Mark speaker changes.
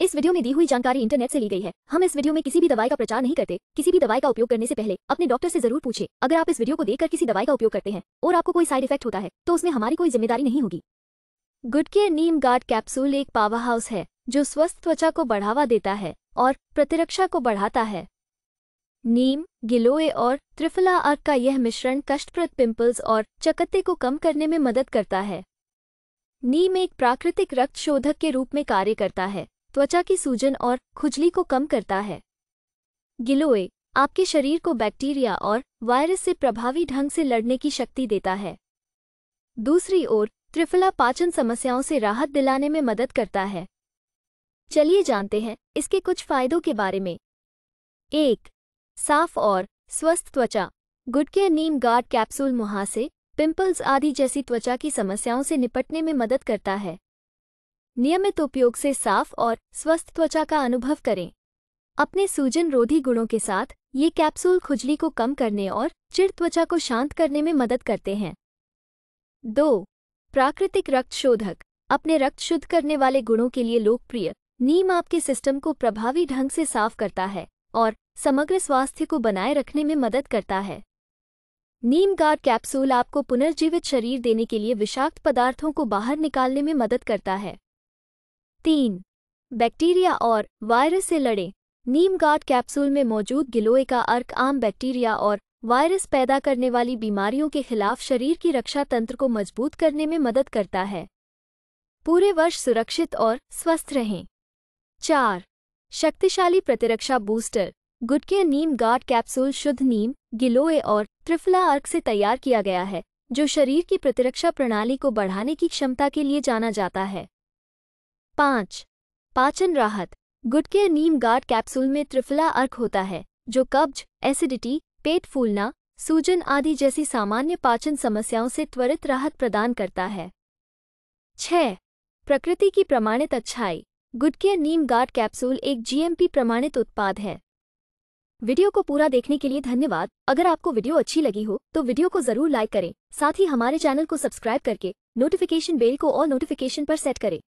Speaker 1: इस वीडियो में दी हुई जानकारी इंटरनेट से ली गई है हम इस वीडियो में किसी भी दवाई का प्रचार नहीं करते किसी भी दवाई का उपयोग करने से पहले अपने डॉक्टर से जरूर पूछे अगर आप इस वीडियो को देखकर किसी दवाई का उपयोग करते हैं और आपको कोई साइड इफेक्ट होता है तो उसमें हमारी कोई जिम्मेदारी नहीं होगी good care neem guard capsule एक पावर हाउस है जो स्वस्थ त्वचा को बढ़ावा देता है और प्रतिरक्षा को बढ़ाता है नीम गिलोए और त्रिफला अर्क का यह मिश्रण कष्टप्रद पिंपल्स और चकत्ते को कम करने में मदद करता है नीम एक प्राकृतिक रक्त शोधक के रूप में कार्य करता है त्वचा की सूजन और खुजली को कम करता है गिलोय आपके शरीर को बैक्टीरिया और वायरस से प्रभावी ढंग से लड़ने की शक्ति देता है दूसरी ओर त्रिफला पाचन समस्याओं से राहत दिलाने में मदद करता है चलिए जानते हैं इसके कुछ फायदों के बारे में एक साफ और स्वस्थ त्वचा गुटके नीम गार्ड कैप्सूल मुहासे पिंपल्स आदि जैसी त्वचा की समस्याओं से निपटने में मदद करता है नियमित उपयोग से साफ और स्वस्थ त्वचा का अनुभव करें अपने सूजन रोधी गुणों के साथ ये कैप्सूल खुजली को कम करने और चिड़ त्वचा को शांत करने में मदद करते हैं दो प्राकृतिक रक्त शोधक अपने रक्त शुद्ध करने वाले गुणों के लिए लोकप्रिय नीम आपके सिस्टम को प्रभावी ढंग से साफ करता है और समग्र स्वास्थ्य को बनाए रखने में मदद करता है नीम गार्ड कैप्सूल आपको पुनर्जीवित शरीर देने के लिए विषाक्त पदार्थों को बाहर निकालने में मदद करता है तीन बैक्टीरिया और वायरस से लड़ें नीम गार्ड कैप्सूल में मौजूद गिलोय का अर्क आम बैक्टीरिया और वायरस पैदा करने वाली बीमारियों के खिलाफ शरीर की रक्षा तंत्र को मजबूत करने में मदद करता है पूरे वर्ष सुरक्षित और स्वस्थ रहें चार शक्तिशाली प्रतिरक्षा बूस्टर गुटके नीम गार्ड कैप्सूल शुद्ध नीम गिलोय और त्रिफला अर्क से तैयार किया गया है जो शरीर की प्रतिरक्षा प्रणाली को बढ़ाने की क्षमता के लिए जाना जाता है पाँच पाचन राहत गुड के नीम गार्ड कैप्सूल में त्रिफला अर्क होता है जो कब्ज एसिडिटी पेट फूलना सूजन आदि जैसी सामान्य पाचन समस्याओं से त्वरित राहत प्रदान करता है छह प्रकृति की प्रमाणित अच्छाई गुडकेयर नीम गार्ड कैप्सूल एक जीएमपी प्रमाणित उत्पाद है वीडियो को पूरा देखने के लिए धन्यवाद अगर आपको वीडियो अच्छी लगी हो तो वीडियो को जरूर लाइक करें साथ ही हमारे चैनल को सब्सक्राइब करके नोटिफिकेशन बेल को और नोटिफिकेशन पर सेट करें